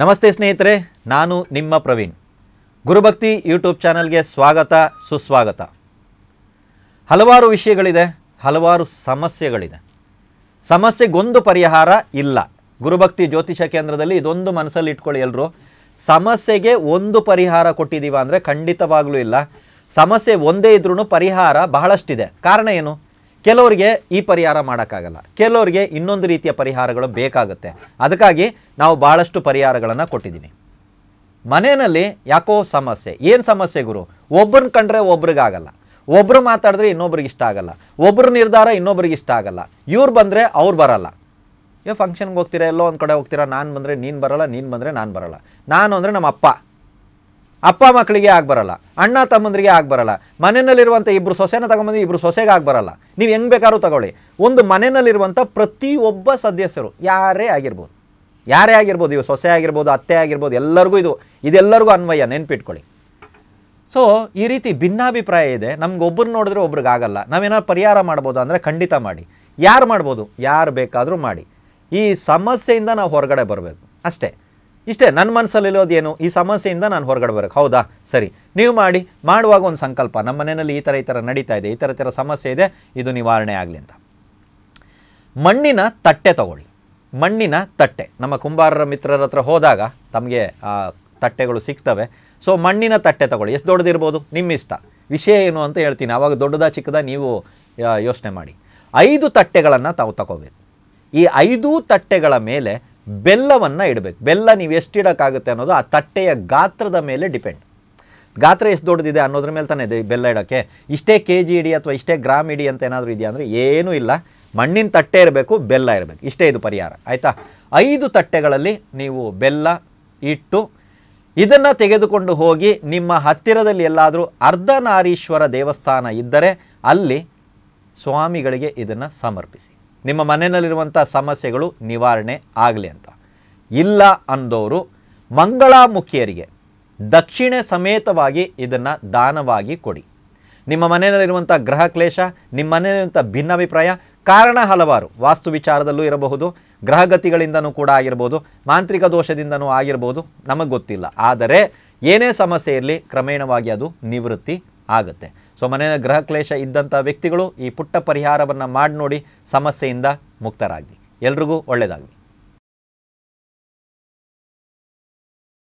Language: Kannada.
ನಮಸ್ತೆ ಸ್ನೇಹಿತರೆ ನಾನು ನಿಮ್ಮ ಪ್ರವೀಣ್ ಗುರುಭಕ್ತಿ ಯೂಟ್ಯೂಬ್ ಚಾನಲ್ಗೆ ಸ್ವಾಗತ ಸುಸ್ವಾಗತ ಹಲವಾರು ವಿಷಯಗಳಿದೆ ಹಲವಾರು ಸಮಸ್ಯೆಗಳಿದೆ ಸಮಸ್ಯೆಗೊಂದು ಪರಿಹಾರ ಇಲ್ಲ ಗುರುಭಕ್ತಿ ಜ್ಯೋತಿಷ ಕೇಂದ್ರದಲ್ಲಿ ಇದೊಂದು ಮನಸ್ಸಲ್ಲಿ ಇಟ್ಕೊಳ್ಳಿ ಎಲ್ಲರೂ ಸಮಸ್ಯೆಗೆ ಒಂದು ಪರಿಹಾರ ಕೊಟ್ಟಿದ್ದೀವ ಅಂದರೆ ಖಂಡಿತವಾಗಲೂ ಇಲ್ಲ ಸಮಸ್ಯೆ ಒಂದೇ ಇದ್ರೂ ಪರಿಹಾರ ಬಹಳಷ್ಟಿದೆ ಕಾರಣ ಏನು ಕೆಲವರಿಗೆ ಈ ಪರಿಹಾರ ಮಾಡೋಕ್ಕಾಗಲ್ಲ ಕೆಲವರಿಗೆ ಇನ್ನೊಂದು ರೀತಿಯ ಪರಿಹಾರಗಳು ಬೇಕಾಗುತ್ತೆ ಅದಕ್ಕಾಗಿ ನಾವು ಭಾಳಷ್ಟು ಪರಿಹಾರಗಳನ್ನು ಕೊಟ್ಟಿದ್ದೀನಿ ಮನೆಯಲ್ಲಿ ಯಾಕೋ ಸಮಸ್ಯೆ ಏನು ಸಮಸ್ಯೆ ಗುರು ಒಬ್ಬರನ್ನ ಕಂಡ್ರೆ ಒಬ್ರಿಗಾಗಲ್ಲ ಒಬ್ಬರು ಮಾತಾಡಿದ್ರೆ ಇನ್ನೊಬ್ರಿಗೆ ಇಷ್ಟ ಆಗಲ್ಲ ಒಬ್ಬರು ನಿರ್ಧಾರ ಇನ್ನೊಬ್ರಿಗೆ ಇಷ್ಟ ಆಗಲ್ಲ ಇವ್ರು ಬಂದರೆ ಅವ್ರು ಬರಲ್ಲ ಏ ಫಂಕ್ಷನ್ಗೆ ಹೋಗ್ತೀರಾ ಎಲ್ಲೋ ಒಂದು ಕಡೆ ಹೋಗ್ತೀರಾ ನಾನು ಬಂದರೆ ನೀನು ಬರಲ್ಲ ನೀನು ಬಂದರೆ ನಾನು ಬರಲ್ಲ ನಾನು ಅಂದರೆ ನಮ್ಮ ಅಪ್ಪ ಅಪ್ಪ ಮಕ್ಕಳಿಗೆ ಆಗ್ಬರಲ್ಲ ಬರಲ್ಲ ಅಣ್ಣ ತಮ್ಮಂದ್ರಿಗೆ ಆಗ್ಬರಲ್ಲ ಬರಲ್ಲ ಮನೆಯಲ್ಲಿರುವಂಥ ಇಬ್ಬರು ಸೊಸೆನ ತಗೊಂಬಂದು ಇಬ್ಬರು ಸೊಸೆಗೆ ಆಗ್ಬರಲ್ಲ ಬರಲ್ಲ ನೀವು ಹೆಂಗೆ ಬೇಕಾದ್ರೂ ತಗೊಳ್ಳಿ ಒಂದು ಮನೆಯಲ್ಲಿರುವಂಥ ಪ್ರತಿಯೊಬ್ಬ ಸದಸ್ಯರು ಯಾರೇ ಆಗಿರ್ಬೋದು ಯಾರೇ ಆಗಿರ್ಬೋದು ಇವು ಸೊಸೆ ಆಗಿರ್ಬೋದು ಅತ್ತೆ ಆಗಿರ್ಬೋದು ಎಲ್ಲರಿಗೂ ಇದು ಇದೆಲ್ಲರಿಗೂ ಅನ್ವಯ ನೆನ್ಪಿಟ್ಕೊಳ್ಳಿ ಸೊ ಈ ರೀತಿ ಭಿನ್ನಾಭಿಪ್ರಾಯ ಇದೆ ನಮ್ಗೊಬ್ಬರು ನೋಡಿದ್ರೆ ಒಬ್ರಿಗೆ ಆಗಲ್ಲ ನಾವೇನಾದ್ರು ಪರಿಹಾರ ಮಾಡ್ಬೋದು ಅಂದರೆ ಖಂಡಿತ ಮಾಡಿ ಯಾರು ಮಾಡ್ಬೋದು ಯಾರು ಬೇಕಾದರೂ ಮಾಡಿ ಈ ಸಮಸ್ಯೆಯಿಂದ ನಾವು ಹೊರಗಡೆ ಬರಬೇಕು ಅಷ್ಟೇ ಇಷ್ಟೇ ನನ್ನ ಮನಸ್ಸಲ್ಲಿರೋದೇನು ಏನು ಈ ಸಮಸ್ಯೆಯಿಂದ ನಾನು ಹೊರಗಡೆ ಬರಬೇಕು ಹೌದಾ ಸರಿ ನೀವು ಮಾಡಿ ಮಾಡುವಾಗ ಒಂದು ಸಂಕಲ್ಪ ನಮ್ಮ ಮನೆಯಲ್ಲಿ ಈ ಥರ ಈ ಥರ ನಡೀತಾ ಇದೆ ಈ ಥರ ಥರ ಸಮಸ್ಯೆ ಇದೆ ಇದು ನಿವಾರಣೆ ಆಗಲಿ ಅಂತ ಮಣ್ಣಿನ ತಟ್ಟೆ ತಗೊಳ್ಳಿ ಮಣ್ಣಿನ ತಟ್ಟೆ ನಮ್ಮ ಕುಂಬಾರರ ಮಿತ್ರರ ಹತ್ರ ಹೋದಾಗ ತಮಗೆ ತಟ್ಟೆಗಳು ಸಿಗ್ತವೆ ಸೊ ಮಣ್ಣಿನ ತಟ್ಟೆ ತಗೊಳ್ಳಿ ಎಷ್ಟು ದೊಡ್ಡದಿರ್ಬೋದು ನಿಮ್ಮ ಇಷ್ಟ ವಿಷಯ ಏನು ಅಂತ ಹೇಳ್ತೀನಿ ಆವಾಗ ದೊಡ್ಡದ ಚಿಕ್ಕದ ನೀವು ಯೋಚನೆ ಮಾಡಿ ಐದು ತಟ್ಟೆಗಳನ್ನು ತಾವು ತಗೋಬೇಕು ಈ ಐದು ತಟ್ಟೆಗಳ ಮೇಲೆ ಬೆಲ್ಲವನ್ನು ಇಡಬೇಕು ಬೆಲ್ಲ ನೀವು ಎಷ್ಟು ಇಡೋಕ್ಕಾಗುತ್ತೆ ಅನ್ನೋದು ಆ ತಟ್ಟೆಯ ಗಾತ್ರದ ಮೇಲೆ ಡಿಪೆಂಡ್ ಗಾತ್ರ ಎಷ್ಟು ದೊಡ್ಡದಿದೆ ಅನ್ನೋದ್ರ ಮೇಲೆ ತಾನೇ ಇದೆ ಬೆಲ್ಲ ಇಡೋಕ್ಕೆ ಇಷ್ಟೇ ಕೆ ಜಿ ಇಡಿ ಅಥವಾ ಇಷ್ಟೇ ಗ್ರಾಮ್ ಇಡಿ ಅಂತ ಏನಾದರೂ ಇದೆಯಾ ಅಂದರೆ ಏನೂ ಇಲ್ಲ ಮಣ್ಣಿನ ತಟ್ಟೆ ಇರಬೇಕು ಬೆಲ್ಲ ಇರಬೇಕು ಇಷ್ಟೇ ಇದು ಪರಿಹಾರ ಆಯಿತಾ ಐದು ತಟ್ಟೆಗಳಲ್ಲಿ ನೀವು ಬೆಲ್ಲ ಇಟ್ಟು ಇದನ್ನು ತೆಗೆದುಕೊಂಡು ಹೋಗಿ ನಿಮ್ಮ ಹತ್ತಿರದಲ್ಲಿ ಎಲ್ಲಾದರೂ ಅರ್ಧನಾರೀಶ್ವರ ದೇವಸ್ಥಾನ ಇದ್ದರೆ ಅಲ್ಲಿ ಸ್ವಾಮಿಗಳಿಗೆ ಇದನ್ನು ಸಮರ್ಪಿಸಿ ನಿಮ್ಮ ಮನೆಯಲ್ಲಿರುವಂಥ ಸಮಸ್ಯೆಗಳು ನಿವಾರಣೆ ಆಗಲಿ ಅಂತ ಇಲ್ಲ ಅಂದವರು ಮಂಗಳಾಮುಖಿಯರಿಗೆ ದಕ್ಷಿಣೆ ಸಮೇತವಾಗಿ ಇದನ್ನು ದಾನವಾಗಿ ಕೊಡಿ ನಿಮ್ಮ ಮನೆಯಲ್ಲಿರುವಂಥ ಗ್ರಹ ಕ್ಲೇಶ ನಿಮ್ಮ ಮನೆಯಲ್ಲಿರುವಂಥ ಭಿನ್ನಾಭಿಪ್ರಾಯ ಕಾರಣ ಹಲವಾರು ವಾಸ್ತು ವಿಚಾರದಲ್ಲೂ ಇರಬಹುದು ಗ್ರಹಗತಿಗಳಿಂದನೂ ಕೂಡ ಆಗಿರ್ಬೋದು ಮಾಂತ್ರಿಕ ದೋಷದಿಂದನೂ ಆಗಿರ್ಬೋದು ನಮಗೆ ಗೊತ್ತಿಲ್ಲ ಆದರೆ ಏನೇ ಸಮಸ್ಯೆ ಇರಲಿ ಕ್ರಮೇಣವಾಗಿ ಅದು ನಿವೃತ್ತಿ ಆಗುತ್ತೆ ಸೊ ಮನೆಯ ಗ್ರಹ ಕ್ಲೇಶ ಇದ್ದಂಥ ವ್ಯಕ್ತಿಗಳು ಈ ಪುಟ್ಟ ಪರಿಹಾರವನ್ನು ಮಾಡಿ ನೋಡಿ ಸಮಸ್ಯೆಯಿಂದ ಮುಕ್ತರಾಗಲಿ ಎಲ್ರಿಗೂ ಒಳ್ಳೆಯದಾಗಲಿ